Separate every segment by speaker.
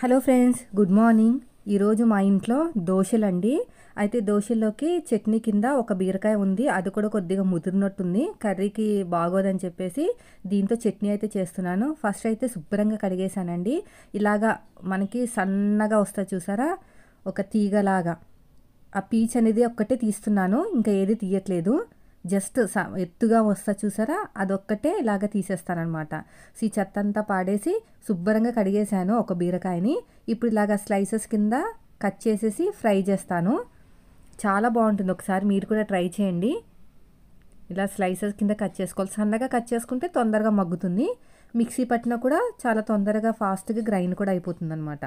Speaker 1: hello friends good morning ఈరోజు మా ఇంట్లో దోశలండి అయితే దోశల్లోకి చట్నీ కింద ఒక బీరకాయ ఉంది అది కూడా కొద్దిగా ముదిరినట్టుంది కర్రీకి బాగోదని చెప్పేసి దీంతో చట్నీ అయితే చేస్తున్నాను ఫస్ట్ అయితే శుభ్రంగా కడిగేశానండి ఇలాగా మనకి సన్నగా వస్తా చూసారా ఒక తీగలాగా ఆ పీచ్ అనేది ఒక్కటే తీస్తున్నాను ఇంకా ఏది తీయట్లేదు జస్ట్ ఎత్తుగా వస్తా చూసారా అదొక్కటే ఇలాగ తీసేస్తానమాట సో ఈ చెత్త అంతా పాడేసి శుభ్రంగా కడిగేశాను ఒక బీరకాయని ఇప్పుడు ఇలాగ స్లైసెస్ కింద కట్ చేసేసి ఫ్రై చేస్తాను చాలా బాగుంటుంది ఒకసారి మీరు కూడా ట్రై చేయండి ఇలా స్లైసెస్ కింద కట్ చేసుకోవాలి సన్నగా కట్ చేసుకుంటే తొందరగా మగ్గుతుంది మిక్సీ పట్టినా కూడా చాలా తొందరగా ఫాస్ట్గా గ్రైండ్ కూడా అయిపోతుంది అనమాట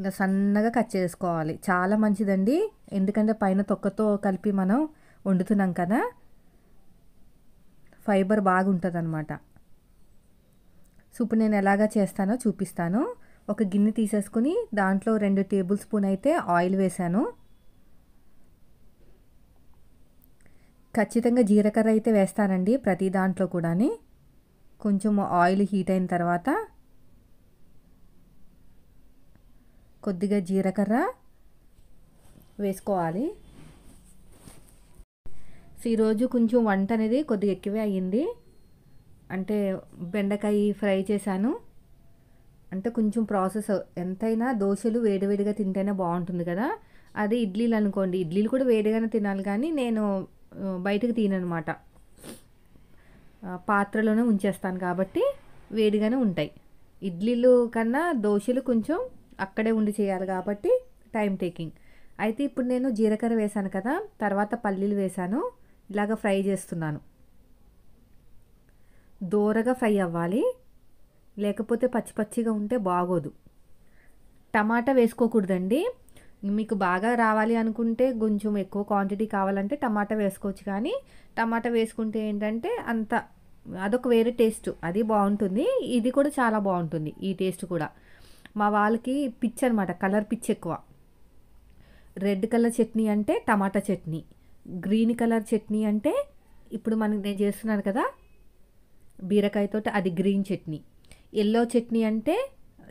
Speaker 1: ఇలా సన్నగా కట్ చేసుకోవాలి చాలా మంచిదండి ఎందుకంటే పైన తొక్కతో కలిపి మనం వండుతున్నాం కదా ఫైబర్ బాగుంటుంది అనమాట సూపు నేను ఎలాగా చేస్తానో చూపిస్తాను ఒక గిన్నె తీసేసుకుని దాంట్లో రెండు టేబుల్ స్పూన్ అయితే ఆయిల్ వేశాను ఖచ్చితంగా జీలకర్ర అయితే వేస్తానండి ప్రతి దాంట్లో కూడాని కొంచెం ఆయిల్ హీట్ అయిన తర్వాత కొద్దిగా జీలకర్ర వేసుకోవాలి సో ఈరోజు కొంచెం వంట అనేది కొద్దిగా ఎక్కువే అయ్యింది అంటే బెండకాయ ఫ్రై చేశాను అంటే కొంచెం ప్రాసెస్ ఎంతైనా దోశలు వేడివేడిగా తింటేనే బాగుంటుంది కదా అదే ఇడ్లీలు అనుకోండి ఇడ్లీలు కూడా వేడిగానే తినాలి కానీ నేను బయటకు తిననమాట పాత్రలోనే ఉంచేస్తాను కాబట్టి వేడిగానే ఉంటాయి ఇడ్లీలు కన్నా దోశలు కొంచెం అక్కడే ఉండి చేయాలి కాబట్టి టైం టేకింగ్ అయితే ఇప్పుడు నేను జీలకర్ర వేశాను కదా తర్వాత పల్లీలు వేశాను ఇలాగ ఫ్రై చేస్తున్నాను దోరగా ఫ్రై అవ్వాలి లేకపోతే పచ్చి పచ్చిగా ఉంటే బాగోదు టమాటా వేసుకోకూడదండి మీకు బాగా రావాలి అనుకుంటే కొంచెం ఎక్కువ క్వాంటిటీ కావాలంటే టమాటా వేసుకోవచ్చు కానీ టమాటా వేసుకుంటే ఏంటంటే అంత అదొక వేరే టేస్ట్ అది బాగుంటుంది ఇది కూడా చాలా బాగుంటుంది ఈ టేస్ట్ కూడా మా వాళ్ళకి పిచ్ అనమాట కలర్ పిచ్ ఎక్కువ రెడ్ కలర్ చట్నీ అంటే టమాటా చట్నీ గ్రీన్ కలర్ చట్నీ అంటే ఇప్పుడు మనం నేను చేస్తున్నాను కదా బీరకాయతో అది గ్రీన్ చట్నీ ఎల్లో చట్నీ అంటే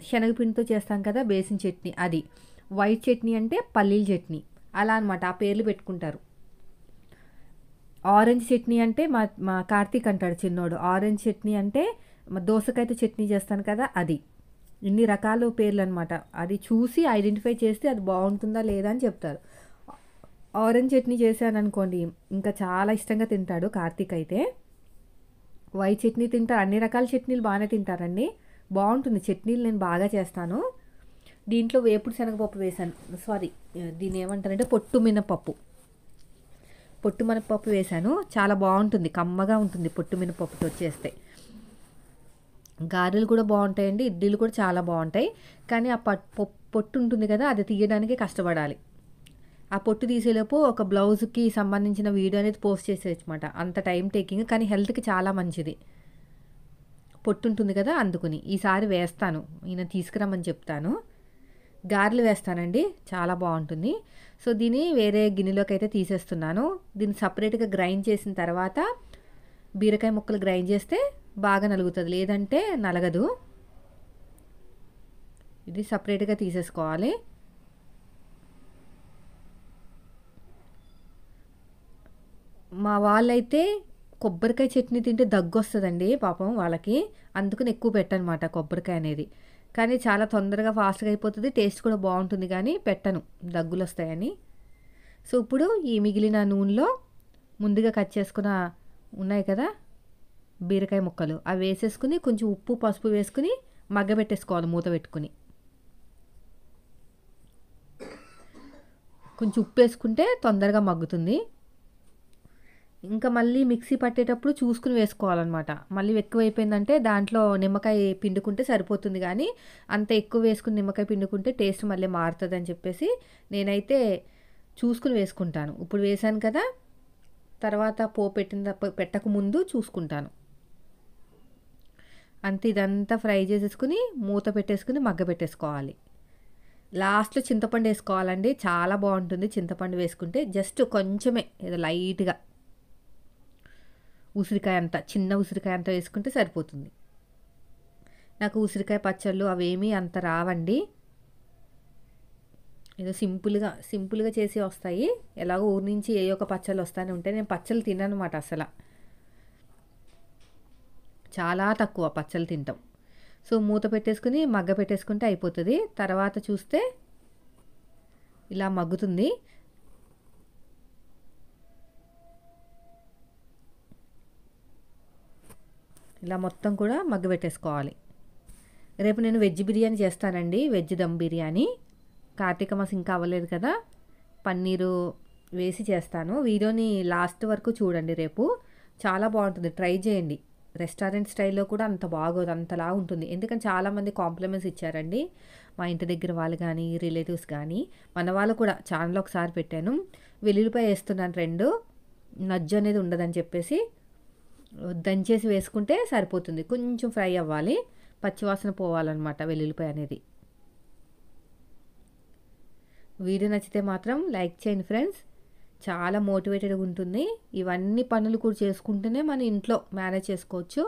Speaker 1: శనగపిండితో చేస్తాం కదా బేసిన్ చట్నీ అది వైట్ చట్నీ అంటే పల్లీల చట్నీ అలా అనమాట ఆ పేర్లు పెట్టుకుంటారు ఆరెంజ్ చట్నీ అంటే మా మా కార్తీక్ అంటాడు చిన్నోడు ఆరెంజ్ చట్నీ అంటే దోసకాయతో చట్నీ చేస్తాను కదా అది ఇన్ని రకాల పేర్లు అనమాట అది చూసి ఐడెంటిఫై చేస్తే అది బాగుంటుందా లేదా అని చెప్తారు ఆరెంజ్ చట్నీ చేశాను అనుకోండి ఇంకా చాలా ఇష్టంగా తింటాడు కార్తీక్ అయితే వై చట్నీ తింటారు అన్ని రకాల చట్నీలు బాగానే తింటారండి బాగుంటుంది చట్నీలు నేను బాగా చేస్తాను దీంట్లో వేపుడు శనగపప్పు వేశాను సారీ దీని ఏమంటారంటే పొట్టు మినపప్పు పొట్టు మినపప్పు వేశాను చాలా బాగుంటుంది కమ్మగా ఉంటుంది పొట్టు మినపప్పుతో చేస్తే గారెలు కూడా బాగుంటాయండి ఇడ్లీలు కూడా చాలా బాగుంటాయి కానీ ఆ పొట్టు ఉంటుంది కదా అది తీయడానికి కష్టపడాలి ఆ పొట్టు తీసేలోపు ఒక బ్లౌజ్కి సంబంధించిన వీడియో అనేది పోస్ట్ చేసేయచ్చు అనమాట అంత టైం టేకింగ్ కానీ హెల్త్కి చాలా మంచిది పొట్టు ఉంటుంది కదా అందుకుని ఈసారి వేస్తాను ఈయన తీసుకురమ్మని చెప్తాను గారెలు వేస్తానండి చాలా బాగుంటుంది సో దీన్ని వేరే గిన్నెలోకి అయితే తీసేస్తున్నాను దీన్ని సపరేట్గా గ్రైండ్ చేసిన తర్వాత బీరకాయ ముక్కలు గ్రైండ్ చేస్తే బాగా నలుగుతుంది లేదంటే నలగదు ఇది సపరేట్గా తీసేసుకోవాలి మా వాళ్ళైతే కొబ్బరికాయ చట్నీ తింటే దగ్గు వస్తుందండి పాపం వాళ్ళకి అందుకని ఎక్కువ పెట్టనమాట కొబ్బరికాయ అనేది కానీ చాలా తొందరగా ఫాస్ట్గా అయిపోతుంది టేస్ట్ కూడా బాగుంటుంది కానీ పెట్టను దగ్గులు వస్తాయని సో ఇప్పుడు ఈ మిగిలిన నూనెలో ముందుగా కట్ చేసుకున్న ఉన్నాయి కదా బీరకాయ ముక్కలు అవి వేసేసుకుని కొంచెం ఉప్పు పసుపు వేసుకుని మగ్గబెట్టేసుకోవాలి మూత పెట్టుకుని కొంచెం ఉప్పు వేసుకుంటే తొందరగా మగ్గుతుంది ఇంకా మళ్ళీ మిక్సీ పట్టేటప్పుడు చూసుకుని వేసుకోవాలన్నమాట మళ్ళీ ఎక్కువ అయిపోయిందంటే దాంట్లో నిమ్మకాయ పిండుకుంటే సరిపోతుంది కానీ అంత ఎక్కువ వేసుకుని నిమ్మకాయ పిండుకుంటే టేస్ట్ మళ్ళీ మారుతుంది అని చెప్పేసి నేనైతే చూసుకుని వేసుకుంటాను ఇప్పుడు వేసాను కదా తర్వాత పో పెట్టిన పెట్టక ముందు చూసుకుంటాను అంతే ఇదంతా ఫ్రై చేసేసుకుని మూత పెట్టేసుకుని మగ్గ పెట్టేసుకోవాలి లాస్ట్లో చింతపండు వేసుకోవాలండి చాలా బాగుంటుంది చింతపండు వేసుకుంటే జస్ట్ కొంచెమే ఏదో లైట్గా ఉసిరికాయ అంత చిన్న ఉసిరికాయ అంత వేసుకుంటే సరిపోతుంది నాకు ఉసిరికాయ పచ్చళ్ళు అవేమీ అంత రావండి ఏదో సింపుల్గా సింపుల్గా చేసి వస్తాయి ఎలాగో ఊరి నుంచి ఏ ఒక్క పచ్చళ్ళు వస్తాయని ఉంటే నేను పచ్చళ్ళు తిననమాట అసలు చాలా తక్కువ పచ్చళ్ళు తింటాం సో మూత పెట్టేసుకుని మగ్గ పెట్టేసుకుంటే అయిపోతుంది తర్వాత చూస్తే ఇలా మగ్గుతుంది ఇలా మొత్తం కూడా మగ్గబెట్టేసుకోవాలి రేపు నేను వెజ్ బిర్యానీ చేస్తానండి వెజ్ దమ్ బిర్యానీ కార్తీక మాసం ఇంకా అవ్వలేదు కదా పన్నీరు వేసి చేస్తాను వీడియోని లాస్ట్ వరకు చూడండి రేపు చాలా బాగుంటుంది ట్రై చేయండి రెస్టారెంట్ స్టైల్లో కూడా అంత బాగోదు అంతలా ఉంటుంది ఎందుకంటే చాలామంది కాంప్లిమెంట్స్ ఇచ్చారండి మా ఇంటి దగ్గర వాళ్ళు కానీ రిలేటివ్స్ కానీ మన వాళ్ళు కూడా ఛానల్ ఒకసారి పెట్టాను వెల్లుల్లిపాయ వేస్తున్నాను రెండు నజ్జు అనేది ఉండదని చెప్పేసి దంచేసి వేసుకుంటే సరిపోతుంది కొంచెం ఫ్రై అవ్వాలి పచ్చివాసన పోవాలన్నమాట వెల్లుల్లిపాయ అనేది వీడియో నచ్చితే మాత్రం లైక్ చేయండి ఫ్రెండ్స్ చాలా మోటివేటెడ్గా ఉంటుంది ఇవన్నీ పనులు కూడా చేసుకుంటేనే మన ఇంట్లో మేనేజ్ చేసుకోవచ్చు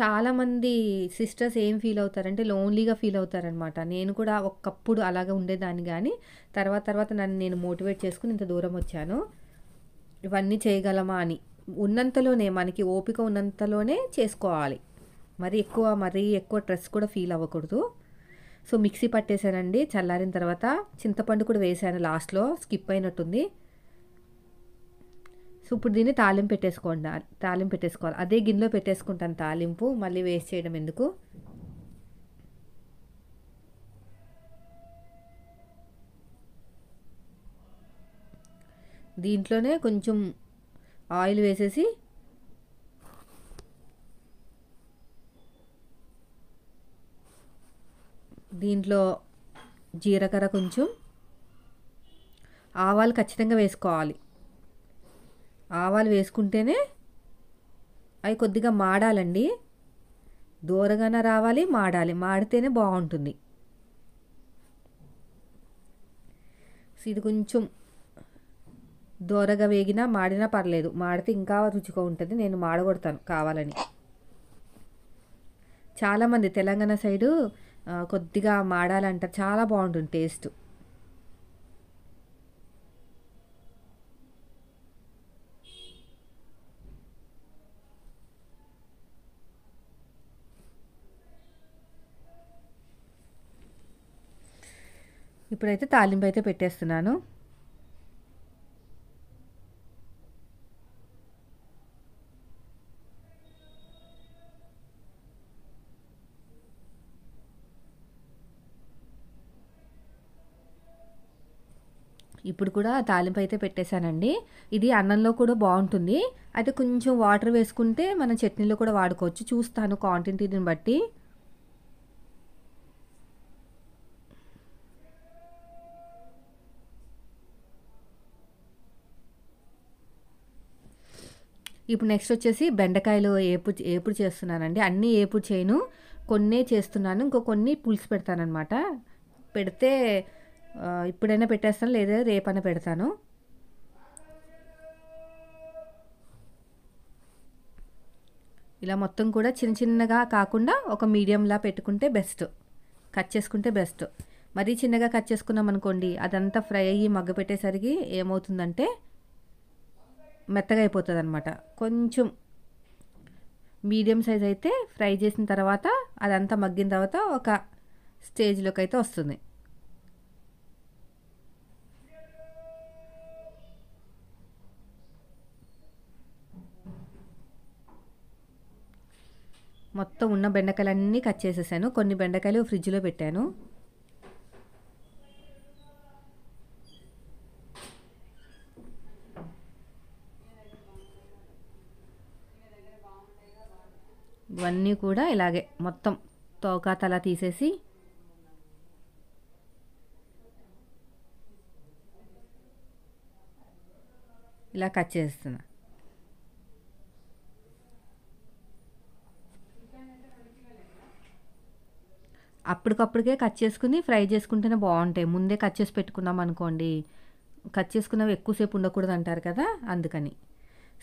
Speaker 1: చాలామంది సిస్టర్స్ ఏం ఫీల్ అవుతారంటే లోన్లీగా ఫీల్ అవుతారనమాట నేను కూడా ఒకప్పుడు అలాగే ఉండేదాన్ని కానీ తర్వాత తర్వాత నన్ను నేను మోటివేట్ చేసుకుని ఇంత దూరం వచ్చాను ఇవన్నీ చేయగలమా అని ఉన్నంతలోనే మనకి ఓపిక ఉన్నంతలోనే చేసుకోవాలి మరి ఎక్కువ మరీ ఎక్కువ స్ట్రెస్ కూడా ఫీల్ అవ్వకూడదు సో మిక్సీ పట్టేశానండి చల్లారిన తర్వాత చింతపండు కూడా వేసాను లాస్ట్లో స్కిప్ అయినట్టుంది సో ఇప్పుడు దీన్ని తాలింపు పెట్టేసుకోండి తాలింపు పెట్టేసుకోవాలి అదే గిన్నెలో పెట్టేసుకుంటాను తాలింపు మళ్ళీ వేస్ట్ చేయడం ఎందుకు దీంట్లోనే కొంచెం ఆయిల్ వేసేసి దీంట్లో జీలకర్ర కొంచెం ఆవాలు ఖచ్చితంగా వేసుకోవాలి ఆవాలు వేసుకుంటేనే అవి కొద్దిగా మాడాలండి దూరగానే రావాలి మాడాలి మాడితేనే బాగుంటుంది ఇది కొంచెం దోరగా వేగినా మాడినా పర్లేదు మాడితే ఇంకా రుచిగా ఉంటుంది నేను మాడగొడతాను కావాలని చాలామంది తెలంగాణ సైడు కొద్దిగా మాడాలంటారు చాలా బాగుంటుంది టేస్ట్ ఇప్పుడైతే తాలింపు అయితే పెట్టేస్తున్నాను ఇప్పుడు కూడా తాలింపు అయితే పెట్టేశానండి ఇది అన్నంలో కూడా బాగుంటుంది అయితే కొంచెం వాటర్ వేసుకుంటే మనం చట్నీలో కూడా వాడుకోవచ్చు చూస్తాను క్వాంటిటీని బట్టి ఇప్పుడు నెక్స్ట్ వచ్చేసి బెండకాయలు ఏపు ఏపుడు చేస్తున్నానండి అన్నీ ఏపుడు చేయను కొన్నే చేస్తున్నాను ఇంకో కొన్ని పులుసు పెడతానమాట పెడితే ఇప్పుడైనా పెట్టేస్తాను లేదా రేపైనా పెడతాను ఇలా మొత్తం కూడా చిన్న చిన్నగా కాకుండా ఒక మీడియంలా పెట్టుకుంటే బెస్ట్ కట్ చేసుకుంటే బెస్ట్ మరీ చిన్నగా కట్ చేసుకున్నాం అనుకోండి అదంతా ఫ్రై అయ్యి మగ్గ పెట్టేసరికి ఏమవుతుందంటే మెత్తగా అయిపోతుంది అనమాట కొంచెం మీడియం సైజ్ అయితే ఫ్రై చేసిన తర్వాత అదంతా మగ్గిన తర్వాత ఒక స్టేజ్లోకి అయితే వస్తుంది మొత్తం ఉన్న బెండకాయలన్నీ కట్ చేసేసాను కొన్ని బెండకాయలు ఫ్రిడ్జ్లో పెట్టాను ఇవన్నీ కూడా ఇలాగే మొత్తం తోక తల తీసేసి ఇలా కట్ చేస్తున్నా అప్పటికప్పటికే కట్ చేసుకుని ఫ్రై చేసుకుంటేనే బాగుంటాయి ముందే కట్ చేసి పెట్టుకున్నాం అనుకోండి కట్ చేసుకున్నవి ఎక్కువసేపు ఉండకూడదు అంటారు కదా అందుకని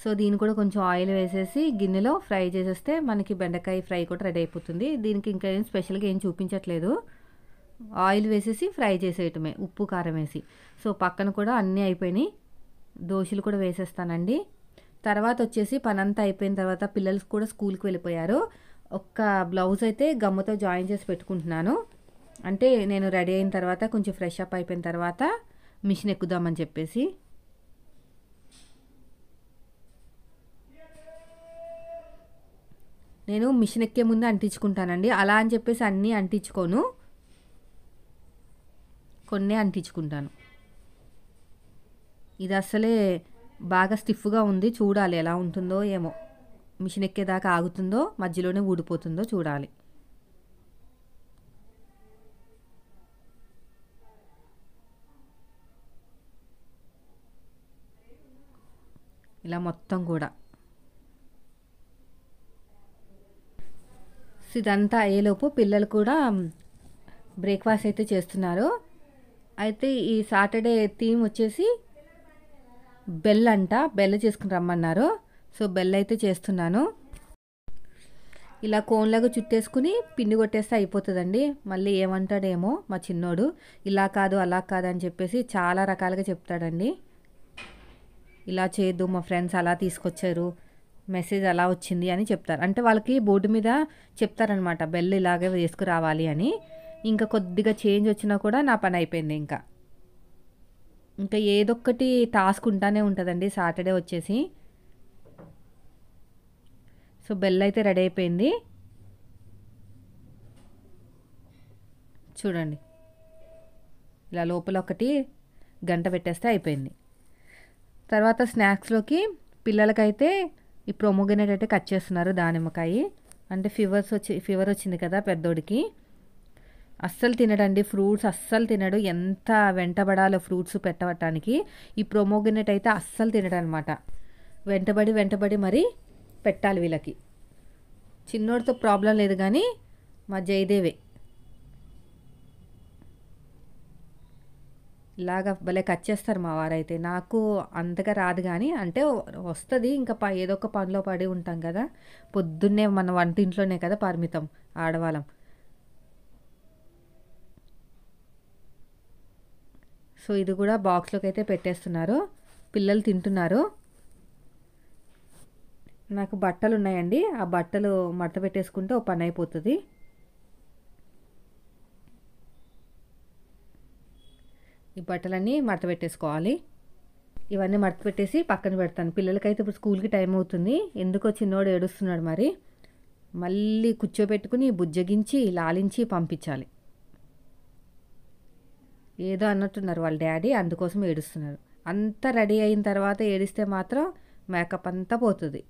Speaker 1: సో దీన్ని కూడా కొంచెం ఆయిల్ వేసేసి గిన్నెలో ఫ్రై చేసేస్తే మనకి బెండకాయ ఫ్రై కూడా రెడీ అయిపోతుంది దీనికి ఇంకా ఏం స్పెషల్గా ఏం చూపించట్లేదు ఆయిల్ వేసేసి ఫ్రై చేసేయటమే ఉప్పు కారం వేసి సో పక్కన కూడా అన్నీ అయిపోయినాయి దోశలు కూడా వేసేస్తానండి తర్వాత వచ్చేసి పనంతా అయిపోయిన తర్వాత పిల్లలు కూడా స్కూల్కి వెళ్ళిపోయారు ఒక్క బ్లౌజ్ అయితే గమ్ముతో జాయిన్ చేసి పెట్టుకుంటున్నాను అంటే నేను రెడీ అయిన తర్వాత కొంచెం ఫ్రెష్ అప్ అయిపోయిన తర్వాత మిషన్ ఎక్కుదామని చెప్పేసి నేను మిషన్ ఎక్కే ముందే అంటించుకుంటానండి అలా అని చెప్పేసి అన్నీ అంటించుకోను కొన్నే అంటించుకుంటాను ఇది అసలే బాగా స్టిఫ్గా ఉంది చూడాలి ఎలా ఉంటుందో ఏమో మిషన్ ఎక్కేదాకా ఆగుతుందో మధ్యలోనే ఊడిపోతుందో చూడాలి ఇలా మొత్తం కూడా ఇదంతా అయ్యేలోపు పిల్లలు కూడా బ్రేక్ఫాస్ట్ అయితే చేస్తున్నారు అయితే ఈ సాటర్డే థీమ్ వచ్చేసి బెల్ అంట బెల్ చేసుకుని రమ్మన్నారు సో బెల్ అయితే చేస్తున్నాను ఇలా కోన్లాగా చుట్టేసుకుని పిండి కొట్టేస్తే అయిపోతుందండి మళ్ళీ ఏమంటాడేమో మా చిన్నోడు ఇలా కాదు అలా కాదు అని చెప్పేసి చాలా రకాలుగా చెప్తాడండి ఇలా చేయొద్దు మా ఫ్రెండ్స్ అలా తీసుకొచ్చారు మెసేజ్ అలా వచ్చింది అని చెప్తారు అంటే వాళ్ళకి బోర్డు మీద చెప్తారనమాట బెల్ ఇలాగే వేసుకురావాలి అని ఇంకా కొద్దిగా చేంజ్ వచ్చినా కూడా నా పని అయిపోయింది ఇంకా ఇంకా ఏదొక్కటి టాస్క్ ఉంటానే ఉంటుందండి సాటర్డే వచ్చేసి సో బెల్ అయితే రెడీ అయిపోయింది చూడండి ఇలా లోపల ఒకటి గంట పెట్టేస్తే అయిపోయింది తర్వాత స్నాక్స్లోకి పిల్లలకైతే ఈ ప్రొమోగనేట్ అయితే కట్ చేస్తున్నారు దానిమ్మకాయ అంటే ఫీవర్స్ వచ్చి ఫీవర్ వచ్చింది కదా పెద్దోడికి అస్సలు తినడండి ఫ్రూట్స్ అస్సలు తినడు ఎంత వెంటబడాలో ఫ్రూట్స్ పెట్టవటానికి ఈ ప్రొమోగనేట్ అయితే అస్సలు తినడనమాట వెంటబడి వెంటబడి మరి పెట్టాలి వీళ్ళకి చిన్నోడితో ప్రాబ్లం లేదు కానీ మా జయదేవే ఇలాగ భలే కట్ చేస్తారు మా వారైతే నాకు అంతగా రాదు కానీ అంటే వస్తుంది ఇంకా ఏదో ఒక పనిలో పడి ఉంటాం కదా పొద్దున్నే మన వంటింట్లోనే కదా పరిమితం ఆడవాళ్ళం సో ఇది కూడా బాక్స్లోకి అయితే పెట్టేస్తున్నారు పిల్లలు తింటున్నారు నాకు బట్టలు ఉన్నాయండి ఆ బట్టలు మడత పెట్టేసుకుంటే ఓ పని అయిపోతుంది ఈ బట్టలన్నీ మడత పెట్టేసుకోవాలి ఇవన్నీ మడత పెట్టేసి పక్కన పెడతాను పిల్లలకైతే ఇప్పుడు స్కూల్కి టైం అవుతుంది ఎందుకో చిన్నోడు ఏడుస్తున్నాడు మరి మళ్ళీ కూర్చోబెట్టుకుని బుజ్జగించి లాలించి పంపించాలి ఏదో అన్నట్టున్నారు వాళ్ళ డాడీ అందుకోసం ఏడుస్తున్నారు అంతా రెడీ అయిన తర్వాత ఏడిస్తే మాత్రం మేకప్ అంతా పోతుంది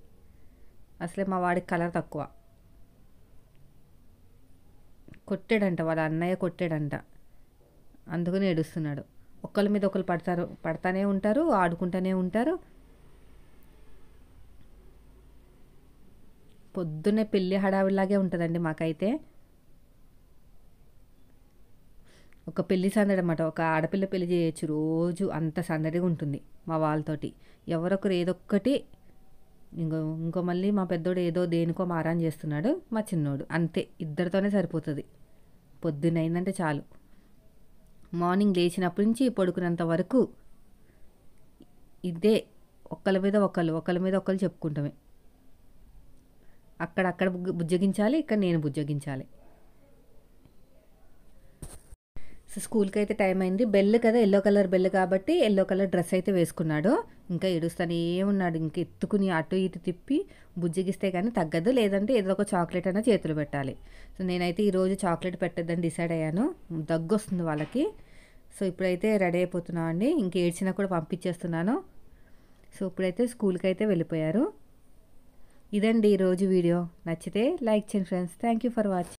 Speaker 1: అసలే మా వాడికి కలర్ తక్కువ కొట్టాడంట వాళ్ళ అన్నయ్య కొట్టాడంట అందుకని ఏడుస్తున్నాడు ఒకళ్ళ మీద ఒకరు పడతారు పడతానే ఉంటారు ఆడుకుంటూనే ఉంటారు పొద్దున్నే పెళ్ళి హడావిడిలాగే ఉంటుందండి మాకైతే ఒక పెళ్లి సందడి అనమాట ఒక ఆడపిల్ల పెళ్లి చేయొచ్చు రోజు అంత సందడిగా ఉంటుంది మా వాళ్ళతోటి ఎవరొకరు ఏదొక్కటి ఇంకో ఇంకో మళ్ళీ మా పెద్దోడు ఏదో దేనికో మారాన్ చేస్తున్నాడు మా చిన్నోడు అంతే ఇద్దరితోనే సరిపోతుంది పొద్దునైందంటే చాలు మార్నింగ్ లేచినప్పటి నుంచి పడుకునేంత వరకు ఇదే ఒక్కళ్ళ మీద ఒకళ్ళు ఒకళ్ళ మీద ఒకళ్ళు చెప్పుకుంటామే అక్కడక్కడ బుజ్జగించాలి ఇక్కడ నేను బుజ్జగించాలి సో స్కూల్కి అయితే టైం అయింది బెల్ కదా ఎల్లో కలర్ బెల్ కాబట్టి ఎల్లో కలర్ డ్రెస్ అయితే వేసుకున్నాడు ఇంకా ఏడుస్తానే ఉన్నాడు ఇంక ఎత్తుకుని అటు ఇటు తిప్పి బుజ్జిగిస్తే కానీ తగ్గదు లేదంటే ఏదో ఒక చాక్లెట్ అయినా చేతులు పెట్టాలి సో నేనైతే ఈరోజు చాక్లెట్ పెట్టద్దని డిసైడ్ అయ్యాను దగ్గు వస్తుంది వాళ్ళకి సో ఇప్పుడైతే రెడీ అయిపోతున్నాం అండి ఇంక ఏడ్చినా కూడా పంపించేస్తున్నాను సో ఇప్పుడైతే స్కూల్కి అయితే వెళ్ళిపోయారు ఇదండి ఈరోజు వీడియో నచ్చితే లైక్ చేయండి friends thank you for watching